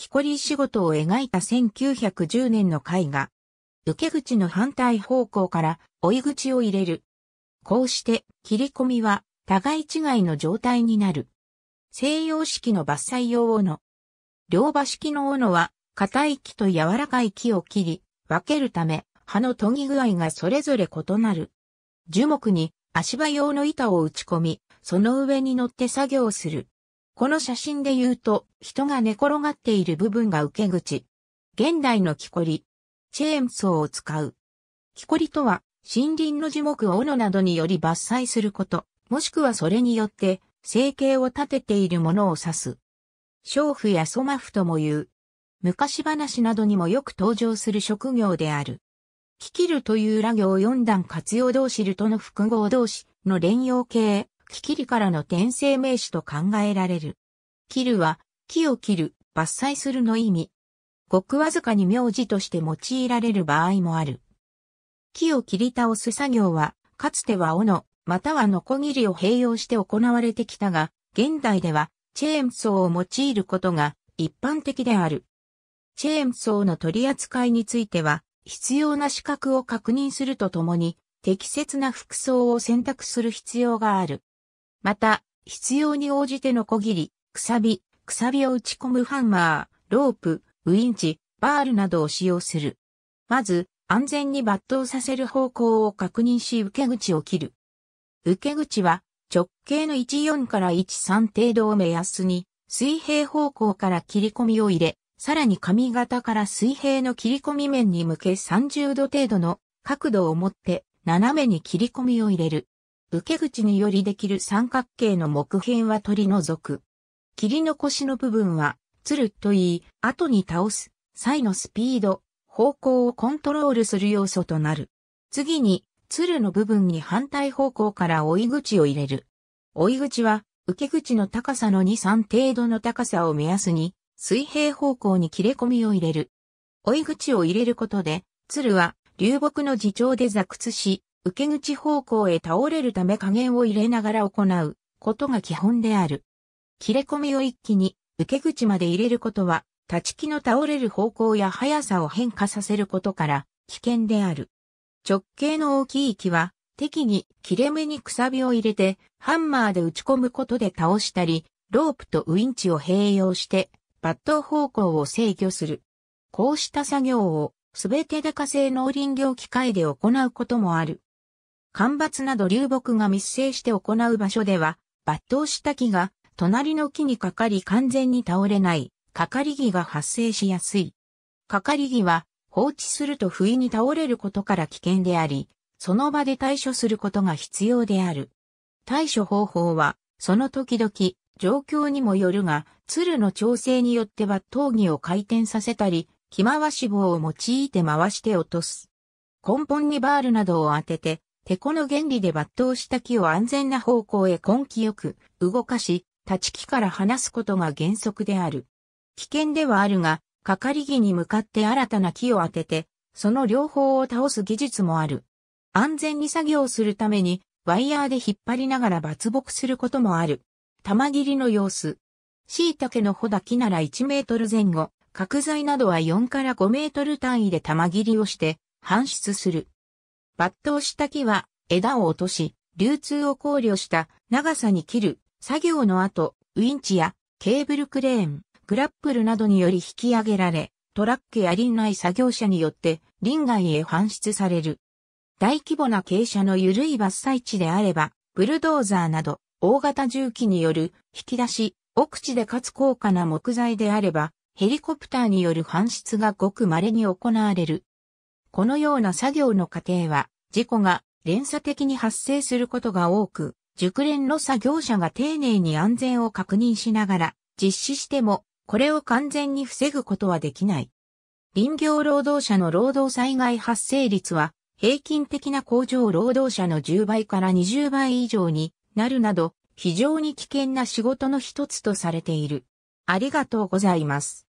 木こり仕事を描いた1910年の絵画。受け口の反対方向から追い口を入れる。こうして切り込みは互い違いの状態になる。西洋式の伐採用斧。両刃式の斧は硬い木と柔らかい木を切り分けるため刃の研ぎ具合がそれぞれ異なる。樹木に足場用の板を打ち込み、その上に乗って作業する。この写真で言うと、人が寝転がっている部分が受け口。現代の木こり。チェーンソーを使う。木こりとは、森林の樹木を斧などにより伐採すること、もしくはそれによって、生計を立てているものを指す。娼婦やソマフとも言う。昔話などにもよく登場する職業である。キキルというラ行4段活用動詞ルとの複合動詞の連用形、木切りからの転生名詞と考えられる。切るは、木を切る、伐採するの意味。ごくわずかに名字として用いられる場合もある。木を切り倒す作業は、かつては斧、またはノコギリを併用して行われてきたが、現代では、チェーンソーを用いることが一般的である。チェーンソーの取り扱いについては、必要な資格を確認するとともに、適切な服装を選択する必要がある。また、必要に応じての小切り、くさび、くさびを打ち込むハンマー、ロープ、ウインチ、バールなどを使用する。まず、安全に抜刀させる方向を確認し受け口を切る。受け口は直径の14から13程度を目安に水平方向から切り込みを入れ、さらに髪型から水平の切り込み面に向け30度程度の角度を持って斜めに切り込みを入れる。受け口によりできる三角形の木片は取り除く。切り残しの部分は、つると言い、後に倒す、際のスピード、方向をコントロールする要素となる。次に、つるの部分に反対方向から追い口を入れる。追い口は、受け口の高さの2、3程度の高さを目安に、水平方向に切れ込みを入れる。追い口を入れることで、鶴は流木の自重で座屈し、受け口方向へ倒れるため加減を入れながら行うことが基本である。切れ込みを一気に受け口まで入れることは、立ち木の倒れる方向や速さを変化させることから危険である。直径の大きい木は、適宜切れ目にくさびを入れて、ハンマーで打ち込むことで倒したり、ロープとウインチを併用して、抜刀方向を制御する。こうした作業を、すべて高性農林業機械で行うこともある。干ばつなど流木が密生して行う場所では、抜刀した木が隣の木にかかり完全に倒れない、かかり木が発生しやすい。かかり木は放置すると不意に倒れることから危険であり、その場で対処することが必要である。対処方法は、その時々、状況にもよるが、鶴の調整によっては闘技を回転させたり、木回し棒を用いて回して落とす。根本にバールなどを当てて、手この原理で抜刀した木を安全な方向へ根気よく動かし、立ち木から離すことが原則である。危険ではあるが、かかり木に向かって新たな木を当てて、その両方を倒す技術もある。安全に作業するために、ワイヤーで引っ張りながら伐木することもある。玉切りの様子。椎茸の穂だけなら1メートル前後、角材などは4から5メートル単位で玉切りをして、搬出する。抜刀した木は枝を落とし、流通を考慮した長さに切る作業の後、ウィンチやケーブルクレーン、グラップルなどにより引き上げられ、トラックや林内作業者によって林外へ搬出される。大規模な傾斜の緩い伐採地であれば、ブルドーザーなど大型重機による引き出し、奥地でかつ高価な木材であれば、ヘリコプターによる搬出がごく稀に行われる。このような作業の過程は、事故が連鎖的に発生することが多く、熟練の作業者が丁寧に安全を確認しながら実施しても、これを完全に防ぐことはできない。林業労働者の労働災害発生率は、平均的な工場労働者の10倍から20倍以上になるなど、非常に危険な仕事の一つとされている。ありがとうございます。